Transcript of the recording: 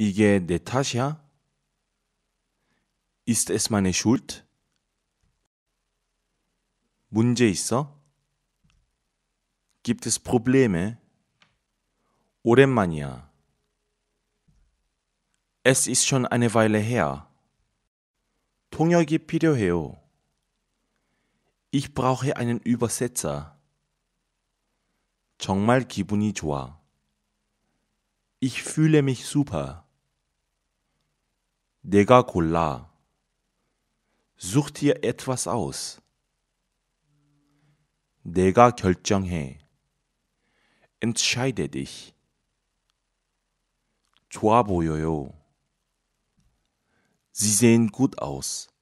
이게 내 탓이야? Ist es meine Schuld? 문제 있어? Gibt es Probleme? 오랜만이야. Es ist schon eine Weile her. 통역이 필요해요. Ich brauche einen Übersetzer. 정말 기분이 좋아. Ich fühle mich super. 내가 골라. Such dir etwas aus. 내가 결정해. Entscheide dich. 좋아 보여요. Sie sehen gut aus.